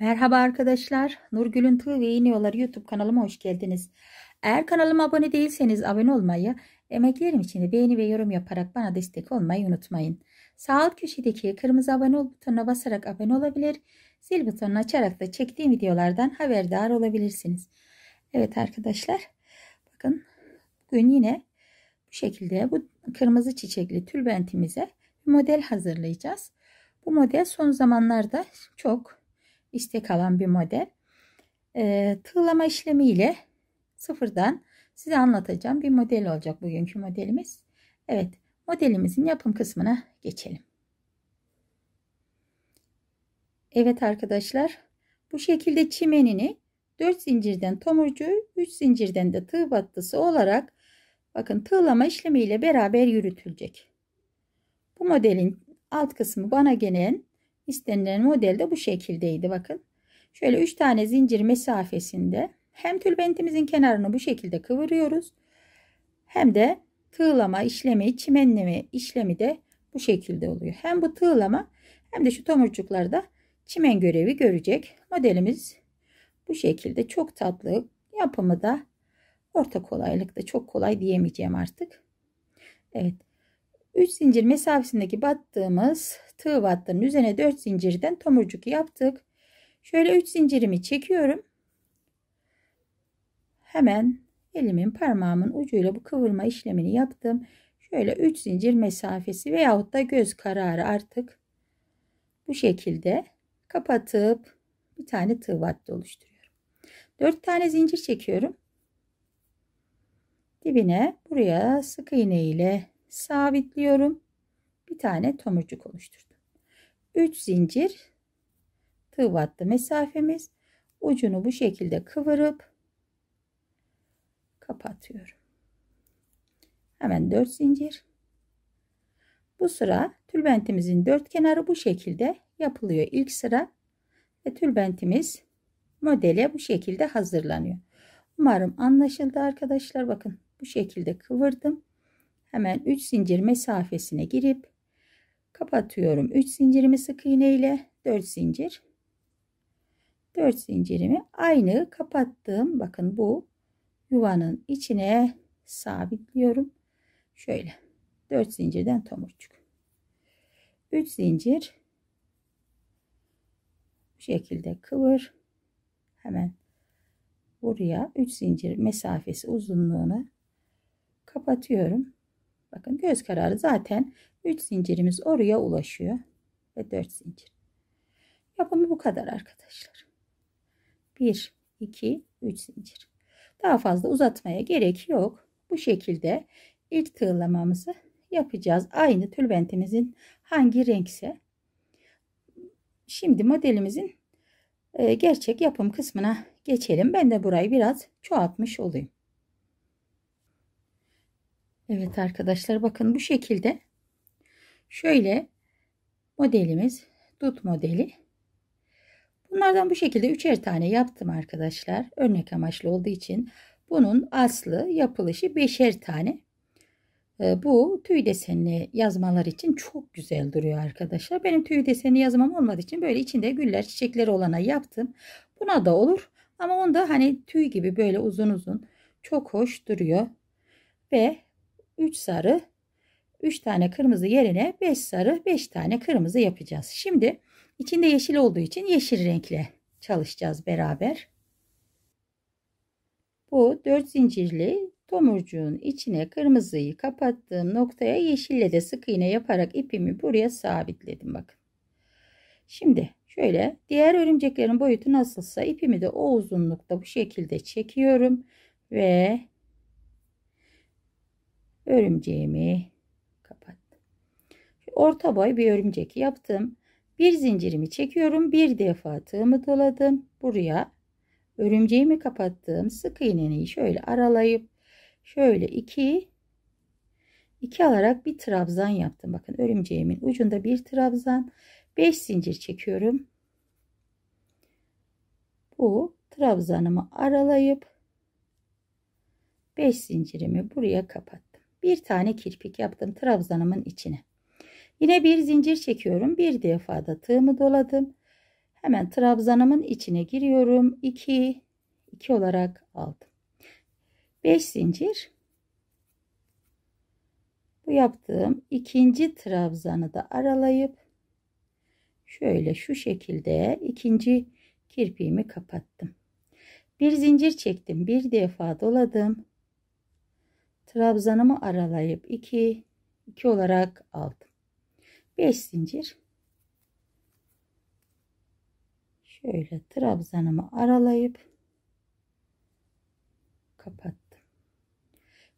Merhaba arkadaşlar. Nurgül'ün Tığ ve Yeni Yolları YouTube kanalıma hoş geldiniz. Eğer kanalıma abone değilseniz abone olmayı, emeklerim için de beğeni ve yorum yaparak bana destek olmayı unutmayın. Sağ alt köşedeki kırmızı abone ol butonuna basarak abone olabilir, zil butonunu açarak da çektiğim videolardan haberdar olabilirsiniz. Evet arkadaşlar, bakın bugün yine bu şekilde bu kırmızı çiçekli tülbentimize bir model hazırlayacağız. Bu model son zamanlarda çok istek alan bir model. E, tığlama işlemiyle sıfırdan size anlatacağım bir model olacak bugünkü modelimiz. Evet modelimizin yapım kısmına geçelim. Evet arkadaşlar bu şekilde çimenini 4 zincirden tomurcuğu, 3 zincirden de tığ battısı olarak bakın tığlama işlemiyle beraber yürütülecek. Bu modelin alt kısmı bana gelen İstenilen model de bu şekildeydi bakın. Şöyle 3 tane zincir mesafesinde hem tülbentimizin kenarını bu şekilde kıvırıyoruz. Hem de tığlama işlemi, çimenleme işlemi de bu şekilde oluyor. Hem bu tığlama hem de şu tomurcuklarda çimen görevi görecek. Modelimiz bu şekilde çok tatlı yapımı da orta kolaylıkta çok kolay diyemeyeceğim artık. Evet. 3 zincir mesafesindeki battığımız tığ battının üzerine 4 zincirden tomurcuk yaptık. Şöyle 3 zincirimi çekiyorum. Hemen elimin parmağımın ucuyla bu kıvırma işlemini yaptım. Şöyle 3 zincir mesafesi veyahut da göz kararı artık bu şekilde kapatıp bir tane tığ battı oluşturuyorum. 4 tane zincir çekiyorum. Dibine buraya sık iğne ile sabitliyorum. Bir tane tomurcuk oluşturdum. 3 zincir tığ battı mesafemiz. Ucunu bu şekilde kıvırıp kapatıyorum. Hemen 4 zincir. Bu sıra tülbentimizin dört kenarı bu şekilde yapılıyor. ilk sıra ve tülbentimiz modele bu şekilde hazırlanıyor. Umarım anlaşıldı arkadaşlar. Bakın bu şekilde kıvırdım. Hemen 3 zincir mesafesine girip kapatıyorum 3 zincirimi sık iğne ile 4 zincir 4 zincirimi aynı kapattığım bakın bu yuvanın içine sabitliyorum şöyle 4 zincirden tomurcuk 3 zincir bu şekilde kıvır hemen buraya 3 zincir mesafesi uzunluğunu kapatıyorum bakın göz kararı zaten 3 zincirimiz oraya ulaşıyor ve 4 zincir. Yapımı bu kadar arkadaşlar. 1 2 3 zincir. Daha fazla uzatmaya gerek yok. Bu şekilde ilk tığlamamızı yapacağız. Aynı tülbentimizin hangi renkse. Şimdi modelimizin e, gerçek yapım kısmına geçelim. Ben de burayı biraz çoğaltmış olayım. Evet arkadaşlar bakın bu şekilde Şöyle modelimiz dut modeli. Bunlardan bu şekilde üçer tane yaptım arkadaşlar. Örnek amaçlı olduğu için bunun aslı yapılışı beşer tane. Ee, bu tüy desenli yazmalar için çok güzel duruyor arkadaşlar. Benim tüy desenli yazmam olmadığı için böyle içinde güller çiçekleri olana yaptım. Buna da olur. Ama onda hani tüy gibi böyle uzun uzun çok hoş duruyor. Ve 3 sarı 3 tane kırmızı yerine 5 sarı 5 tane kırmızı yapacağız. Şimdi içinde yeşil olduğu için yeşil renkle çalışacağız beraber. Bu 4 zincirli tomurcuğun içine kırmızıyı kapattığım noktaya yeşille de sık iğne yaparak ipimi buraya sabitledim bakın. Şimdi şöyle diğer örümceklerin boyutu nasılsa ipimi de o uzunlukta bu şekilde çekiyorum ve örümceğimi orta boy bir örümcek yaptım. Bir zincirimi çekiyorum. Bir defa tığımı doladım. Buraya örümceğimi kapattığım sık iğneni şöyle aralayıp şöyle iki iki alarak bir trabzan yaptım. Bakın örümceğimin ucunda bir trabzan. Beş zincir çekiyorum. Bu trabzanımı aralayıp 5 zincirimi buraya kapattım. Bir tane kirpik yaptım trabzanımın içine. Yine bir zincir çekiyorum. Bir defa da tığımı doladım. Hemen trabzanımın içine giriyorum. 2 2 olarak aldım. 5 zincir. Bu yaptığım ikinci trabzanı da aralayıp şöyle şu şekilde ikinci kirpiğimi kapattım. Bir zincir çektim. Bir defa doladım. Trabzanımı aralayıp 2 2 olarak aldım. 5 zincir şöyle trabzanımı aralayıp kapattım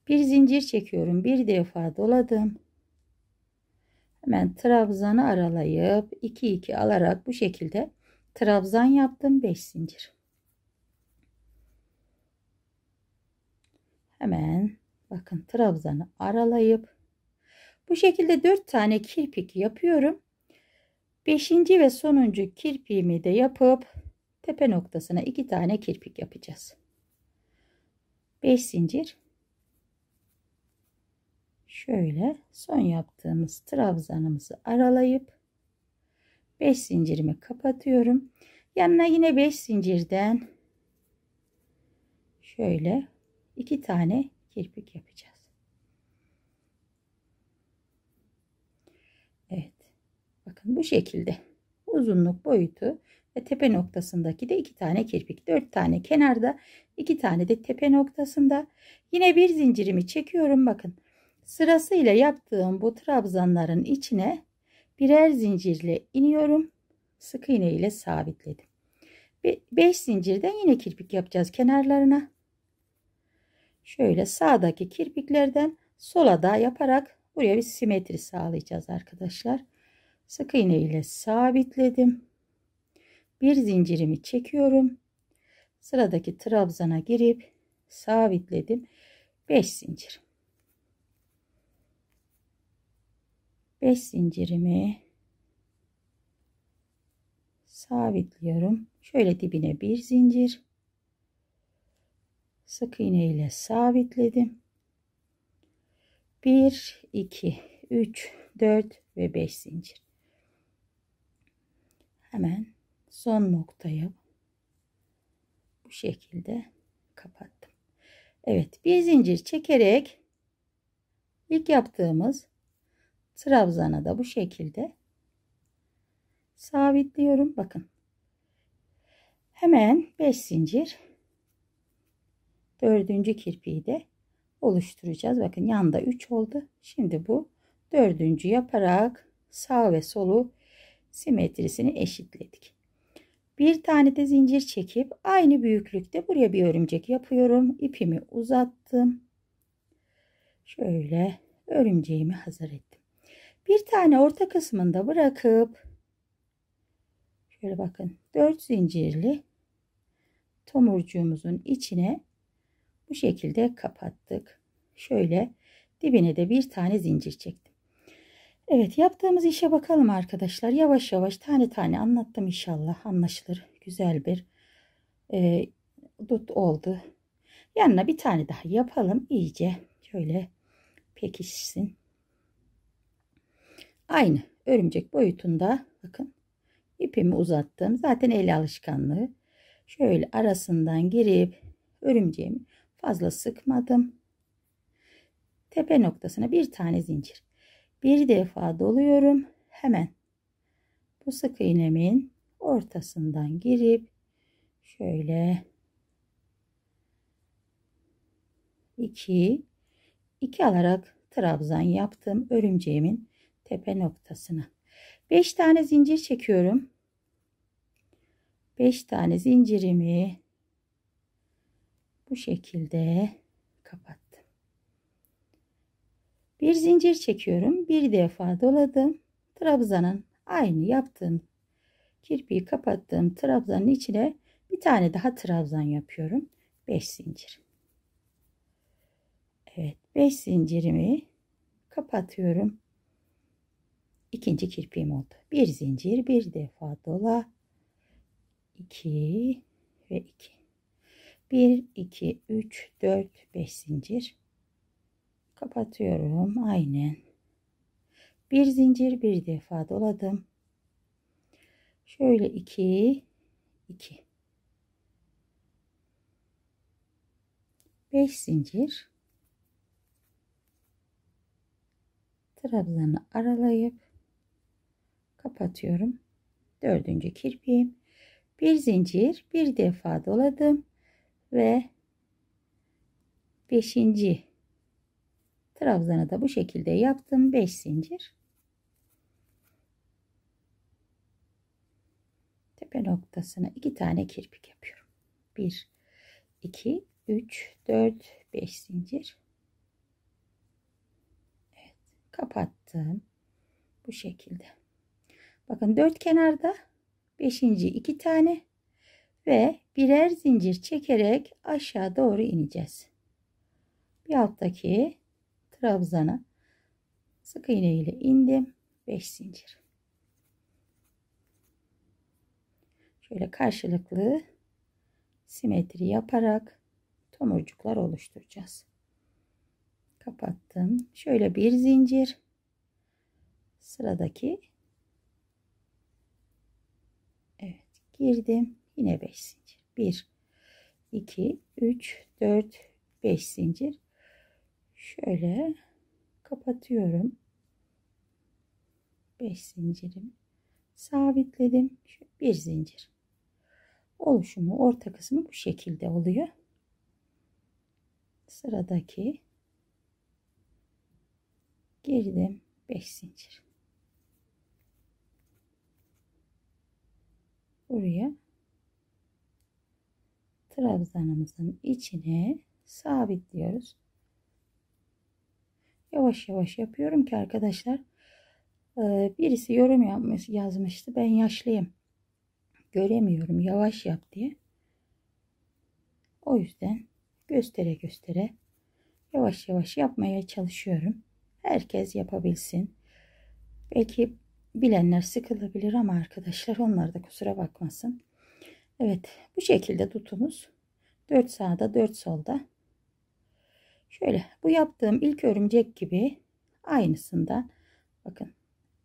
bir zincir çekiyorum bir defa doladım hemen trabzanı aralayıp 2 2 alarak bu şekilde trabzan yaptım 5 zincir hemen bakın trabzanı aralayıp bu şekilde 4 tane kirpik yapıyorum. 5. ve sonuncu kirpiğimi de yapıp tepe noktasına 2 tane kirpik yapacağız. 5 zincir. Şöyle son yaptığımız trabzanımızı aralayıp 5 zincirimi kapatıyorum. Yanına yine 5 zincirden şöyle 2 tane kirpik yapacağız. Bakın bu şekilde. Uzunluk boyutu ve tepe noktasındaki de iki tane kirpik. Dört tane kenarda iki tane de tepe noktasında. Yine bir zincirimi çekiyorum. Bakın sırasıyla yaptığım bu trabzanların içine birer zincirle iniyorum. Sık iğne ile sabitledim. 5 zincirden yine kirpik yapacağız kenarlarına. Şöyle sağdaki kirpiklerden sola da yaparak buraya bir simetri sağlayacağız arkadaşlar sık iğne ile sabitledim. Bir zincirimi çekiyorum. Sıradaki trabzana girip sabitledim. 5 zincir. 5 zincirimi sabitliyorum. Şöyle dibine bir zincir. Sık iğne ile sabitledim. 1 2 3 4 ve 5 zincir hemen son noktayı bu şekilde kapattım. Evet bir zincir çekerek ilk yaptığımız trabzana da bu şekilde sabitliyorum. Bakın hemen 5 zincir dördüncü kirpiği de oluşturacağız. Bakın yanda 3 oldu. Şimdi bu dördüncü yaparak sağ ve solu simetrisini eşitledik. Bir tane de zincir çekip aynı büyüklükte buraya bir örümcek yapıyorum. İpimi uzattım. Şöyle örümceğimi hazır ettim. Bir tane orta kısmında bırakıp şöyle bakın 4 zincirli tomurcuğumuzun içine bu şekilde kapattık. Şöyle dibine de bir tane zincir çektim. Evet yaptığımız işe bakalım arkadaşlar. Yavaş yavaş tane tane anlattım inşallah. Anlaşılır. Güzel bir e, dut oldu. Yanına bir tane daha yapalım. iyice şöyle pekişsin. Aynı örümcek boyutunda bakın ipimi uzattım. Zaten el alışkanlığı. Şöyle arasından girip örümceğimi fazla sıkmadım. Tepe noktasına bir tane zincir bir defa doluyorum hemen bu sık iğnemin ortasından girip şöyle 2 2 alarak trabzan yaptım örümceğimin tepe noktasına 5 tane zincir çekiyorum 5 tane zincirimi bu şekilde kapat bir zincir çekiyorum. Bir defa doladım. Trabzanın aynı yaptığım kirpiği kapattığım trabzanın içine bir tane daha trabzan yapıyorum. 5 zincir. Evet 5 zincirimi kapatıyorum. İkinci kirpiğim oldu. Bir zincir bir defa dola. 2 ve 2. 1, 2, 3, 4, 5 zincir kapatıyorum aynen bir zincir bir defa doladım şöyle iki iki beş zincir trabzanı aralayıp kapatıyorum dördüncü kirpiğim bir zincir bir defa doladım ve beşinci Trabzanı da bu şekilde yaptım. 5 zincir. Tepe noktasına 2 tane kirpik yapıyorum. 1 2 3 4 5 zincir. Evet, kapattım. Bu şekilde. Bakın dört kenarda 5. 2 tane ve birer zincir çekerek aşağı doğru ineceğiz. Bir alttaki trabzana sık iğne ile indim 5 zincir şöyle karşılıklı simetri yaparak tomurcuklar oluşturacağız kapattım şöyle bir zincir sıradaki evet girdim yine 5 zincir 1 2 3 4 5 zincir şöyle kapatıyorum. 5 zincirim sabitledim. bir zincir. Oluşumu orta kısmı bu şekilde oluyor. Sıradaki girdim 5 zincir. Buraya trabzanımızın içine sabitliyoruz yavaş yavaş yapıyorum ki arkadaşlar e, birisi yorum yapmış, yazmıştı ben yaşlıyım göremiyorum yavaş yap diye o yüzden göstere göstere yavaş yavaş yapmaya çalışıyorum herkes yapabilsin belki bilenler sıkılabilir ama arkadaşlar onlar da kusura bakmasın evet bu şekilde tutumuz 4 sağda 4 solda Şöyle bu yaptığım ilk örümcek gibi aynısından bakın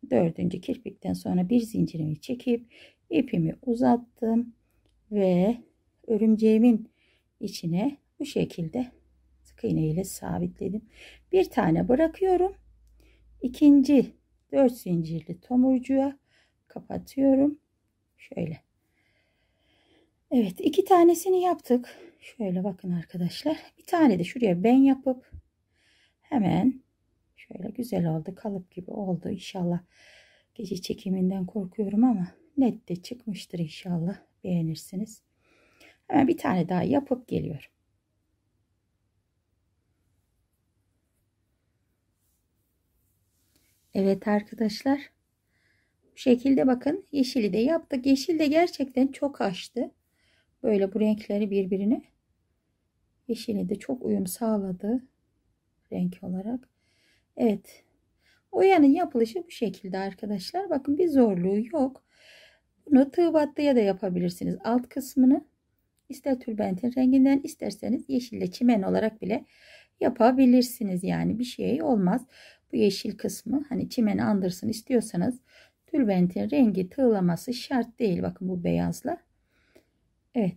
dördüncü kirpikten sonra bir zincirimi çekip ipimi uzattım ve örümceğimin içine bu şekilde sık iğne ile sabitledim. Bir tane bırakıyorum. İkinci dört zincirli tomurcuğa kapatıyorum. Şöyle Evet iki tanesini yaptık. Şöyle bakın arkadaşlar. Bir tane de şuraya ben yapıp hemen şöyle güzel oldu. Kalıp gibi oldu. İnşallah gece çekiminden korkuyorum ama net de çıkmıştır inşallah. Beğenirsiniz. Hemen bir tane daha yapıp geliyorum. Evet arkadaşlar. Bu şekilde bakın yeşili de yaptık. Yeşil de gerçekten çok açtı. Böyle bu renkleri birbirine yeşili de çok uyum sağladı renk olarak. Evet. Oyanın yapılışı bu şekilde arkadaşlar. Bakın bir zorluğu yok. Bunu tığ battıya da yapabilirsiniz. Alt kısmını ister tülbentin renginden isterseniz yeşille çimen olarak bile yapabilirsiniz. Yani bir şey olmaz. Bu yeşil kısmı hani çimen andırsın istiyorsanız tülbentin rengi tığlaması şart değil. Bakın bu beyazla Evet.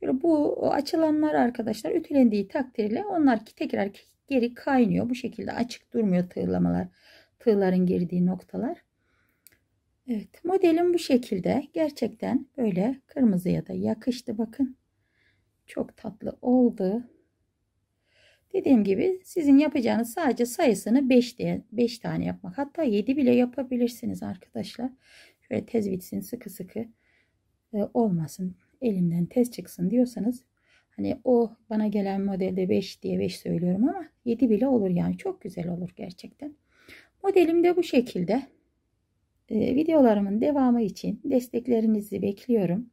Şöyle bu açılanlar arkadaşlar ütülendiği takdirde onlar ki tekrar geri kaynıyor. Bu şekilde açık durmuyor tığlamalar. Tığların girdiği noktalar. Evet modelim bu şekilde. Gerçekten böyle kırmızıya da yakıştı. Bakın çok tatlı oldu. Dediğim gibi sizin yapacağınız sadece sayısını 5 diye 5 tane yapmak. Hatta 7 bile yapabilirsiniz arkadaşlar. Şöyle tezvitsin sıkı sıkı e, olmasın elimden tez çıksın diyorsanız hani o bana gelen modelde 5 diye 5 söylüyorum ama 7 bile olur yani çok güzel olur gerçekten. Modelim de bu şekilde. E, videolarımın devamı için desteklerinizi bekliyorum.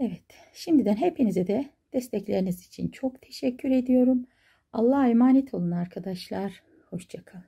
Evet şimdiden hepinize de destekleriniz için çok teşekkür ediyorum. Allah'a emanet olun arkadaşlar. Hoşçakalın.